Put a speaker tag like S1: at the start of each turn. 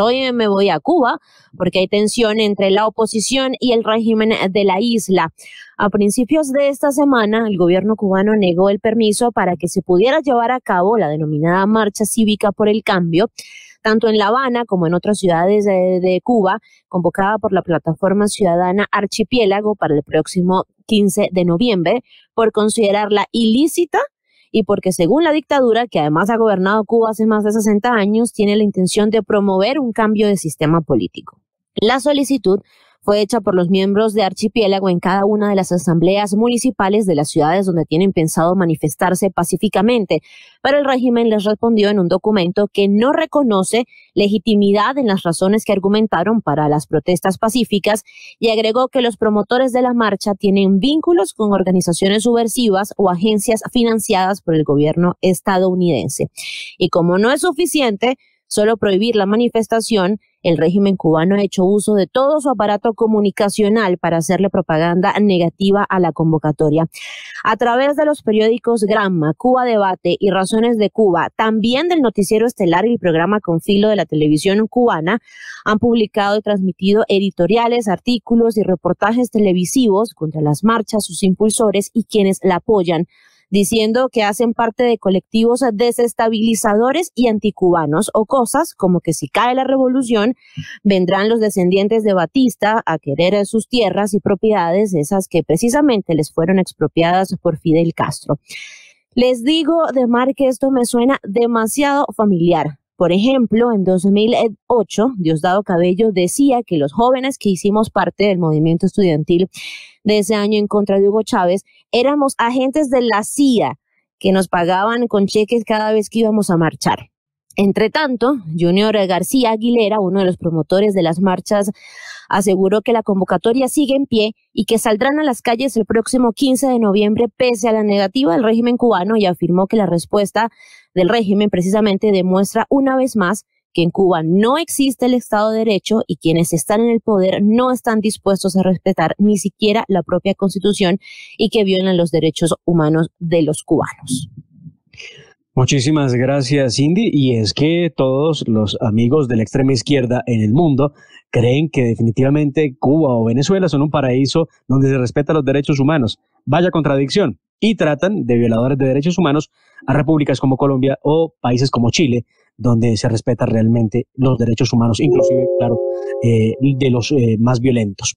S1: Hoy me voy a Cuba porque hay tensión entre la oposición y el régimen de la isla. A principios de esta semana, el gobierno cubano negó el permiso para que se pudiera llevar a cabo la denominada Marcha Cívica por el Cambio tanto en La Habana como en otras ciudades de, de, Cuba, convocada por la plataforma ciudadana Archipiélago para el próximo 15 de noviembre, por considerarla ilícita y porque según la dictadura, que además ha gobernado Cuba hace más de 60 años, tiene la intención de promover un cambio de sistema político. La solicitud fue hecha por los miembros de Archipiélago en cada una de las asambleas municipales de las ciudades donde tienen pensado manifestarse pacíficamente, pero el régimen les respondió en un documento que no reconoce legitimidad en las razones que argumentaron para las protestas pacíficas y agregó que los promotores de la marcha tienen vínculos con organizaciones subversivas o agencias financiadas por el gobierno estadounidense. Y como no es suficiente, solo prohibir la manifestación, el régimen cubano ha hecho uso de todo su aparato comunicacional para hacerle propaganda negativa a la convocatoria. A través de los periódicos Granma, Cuba Debate y Razones de Cuba, también del noticiero estelar y el programa Confilo de la televisión cubana, han publicado y transmitido editoriales, artículos y reportajes televisivos contra las marchas, sus impulsores y quienes la apoyan diciendo que hacen parte de colectivos desestabilizadores y anticubanos o cosas como que si cae la revolución, vendrán los descendientes de Batista a querer sus tierras y propiedades, esas que precisamente les fueron expropiadas por Fidel Castro. Les digo, de Mar, que esto me suena demasiado familiar. Por ejemplo, en 2008, Diosdado Cabello decía que los jóvenes que hicimos parte del movimiento estudiantil de ese año en contra de Hugo Chávez éramos agentes de la CIA que nos pagaban con cheques cada vez que íbamos a marchar. Entre tanto, Junior García Aguilera, uno de los promotores de las marchas, aseguró que la convocatoria sigue en pie y que saldrán a las calles el próximo 15 de noviembre pese a la negativa del régimen cubano y afirmó que la respuesta del régimen precisamente demuestra una vez más que en Cuba no existe el Estado de Derecho y quienes están en el poder no están dispuestos a respetar ni siquiera la propia constitución y que violan los derechos humanos de los cubanos.
S2: Muchísimas gracias, Cindy. Y es que todos los amigos de la extrema izquierda en el mundo creen que definitivamente Cuba o Venezuela son un paraíso donde se respeta los derechos humanos. Vaya contradicción. Y tratan de violadores de derechos humanos a repúblicas como Colombia o países como Chile, donde se respeta realmente los derechos humanos, inclusive, claro, eh, de los eh, más violentos.